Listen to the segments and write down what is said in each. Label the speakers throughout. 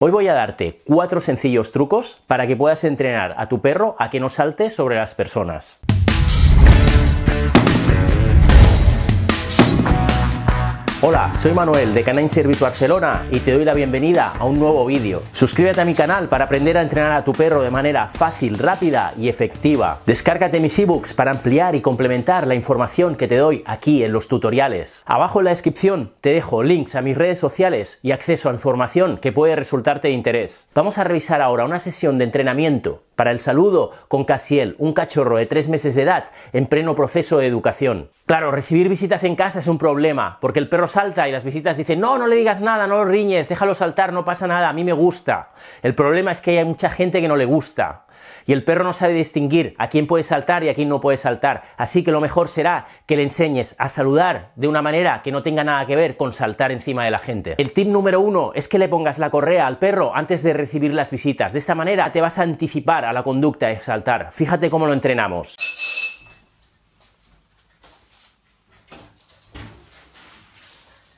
Speaker 1: Hoy voy a darte cuatro sencillos trucos para que puedas entrenar a tu perro a que no salte sobre las personas. Hola, soy Manuel de Canine Service Barcelona y te doy la bienvenida a un nuevo vídeo. Suscríbete a mi canal para aprender a entrenar a tu perro de manera fácil, rápida y efectiva. Descárgate mis ebooks para ampliar y complementar la información que te doy aquí en los tutoriales. Abajo en la descripción te dejo links a mis redes sociales y acceso a información que puede resultarte de interés. Vamos a revisar ahora una sesión de entrenamiento para el saludo, con Casiel, un cachorro de tres meses de edad, en pleno proceso de educación. Claro, recibir visitas en casa es un problema, porque el perro salta y las visitas dicen, no, no le digas nada, no lo riñes, déjalo saltar, no pasa nada, a mí me gusta. El problema es que hay mucha gente que no le gusta. Y el perro no sabe distinguir a quién puede saltar y a quién no puede saltar. Así que lo mejor será que le enseñes a saludar de una manera que no tenga nada que ver con saltar encima de la gente. El tip número uno es que le pongas la correa al perro antes de recibir las visitas. De esta manera te vas a anticipar a la conducta de saltar. Fíjate cómo lo entrenamos.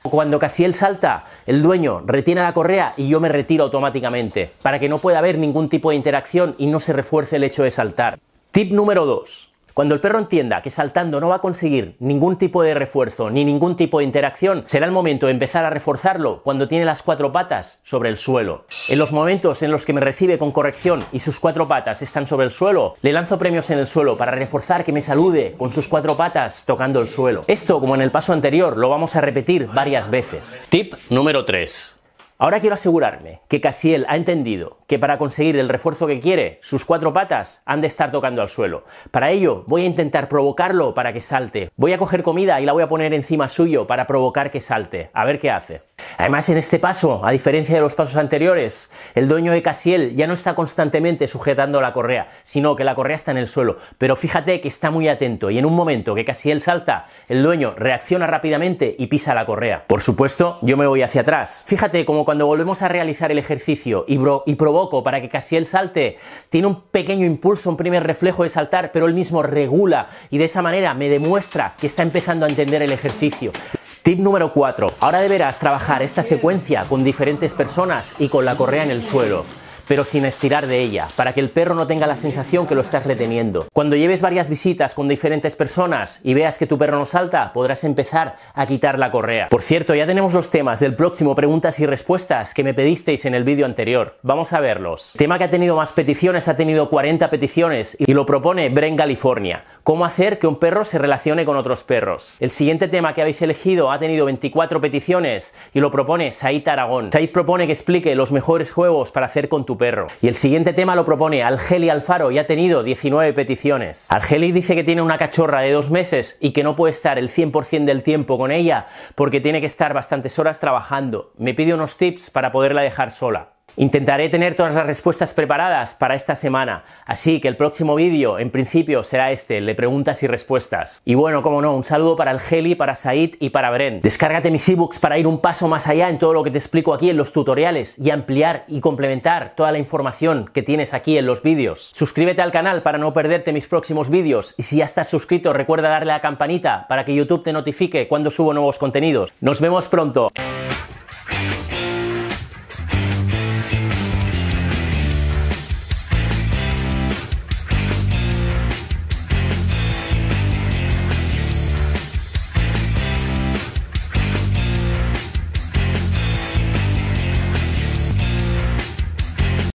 Speaker 1: Cuando casi él salta, el dueño retiene la correa y yo me retiro automáticamente, para que no pueda haber ningún tipo de interacción y no se refuerce el hecho de saltar. Tip número 2. Cuando el perro entienda que saltando no va a conseguir ningún tipo de refuerzo ni ningún tipo de interacción, será el momento de empezar a reforzarlo cuando tiene las cuatro patas sobre el suelo. En los momentos en los que me recibe con corrección y sus cuatro patas están sobre el suelo, le lanzo premios en el suelo para reforzar que me salude con sus cuatro patas tocando el suelo. Esto, como en el paso anterior, lo vamos a repetir varias veces. Tip número 3. Ahora quiero asegurarme que Casiel ha entendido que para conseguir el refuerzo que quiere, sus cuatro patas han de estar tocando al suelo. Para ello, voy a intentar provocarlo para que salte. Voy a coger comida y la voy a poner encima suyo para provocar que salte. A ver qué hace. Además, en este paso, a diferencia de los pasos anteriores, el dueño de Casiel ya no está constantemente sujetando la correa, sino que la correa está en el suelo. Pero fíjate que está muy atento y en un momento que Casiel salta, el dueño reacciona rápidamente y pisa la correa. Por supuesto, yo me voy hacia atrás. Fíjate como cuando volvemos a realizar el ejercicio y, y provoco para que Casiel salte, tiene un pequeño impulso, un primer reflejo de saltar, pero él mismo regula y de esa manera me demuestra que está empezando a entender el ejercicio. Tip número 4. Ahora deberás trabajar esta secuencia con diferentes personas y con la correa en el suelo pero sin estirar de ella, para que el perro no tenga la sensación que lo estás reteniendo. Cuando lleves varias visitas con diferentes personas y veas que tu perro no salta, podrás empezar a quitar la correa. Por cierto, ya tenemos los temas del próximo preguntas y respuestas que me pedisteis en el vídeo anterior. Vamos a verlos. tema que ha tenido más peticiones ha tenido 40 peticiones y lo propone Bren California. ¿Cómo hacer que un perro se relacione con otros perros? El siguiente tema que habéis elegido ha tenido 24 peticiones y lo propone Said Aragón. Said propone que explique los mejores juegos para hacer con tu perro. Y el siguiente tema lo propone Algeli Alfaro y ha tenido 19 peticiones. Algeli dice que tiene una cachorra de dos meses y que no puede estar el 100% del tiempo con ella porque tiene que estar bastantes horas trabajando. Me pide unos tips para poderla dejar sola. Intentaré tener todas las respuestas preparadas para esta semana, así que el próximo vídeo, en principio, será este, le de preguntas y respuestas. Y bueno, como no, un saludo para el Heli, para Said y para Bren. Descárgate mis ebooks para ir un paso más allá en todo lo que te explico aquí en los tutoriales y ampliar y complementar toda la información que tienes aquí en los vídeos. Suscríbete al canal para no perderte mis próximos vídeos y si ya estás suscrito, recuerda darle a la campanita para que YouTube te notifique cuando subo nuevos contenidos. Nos vemos pronto.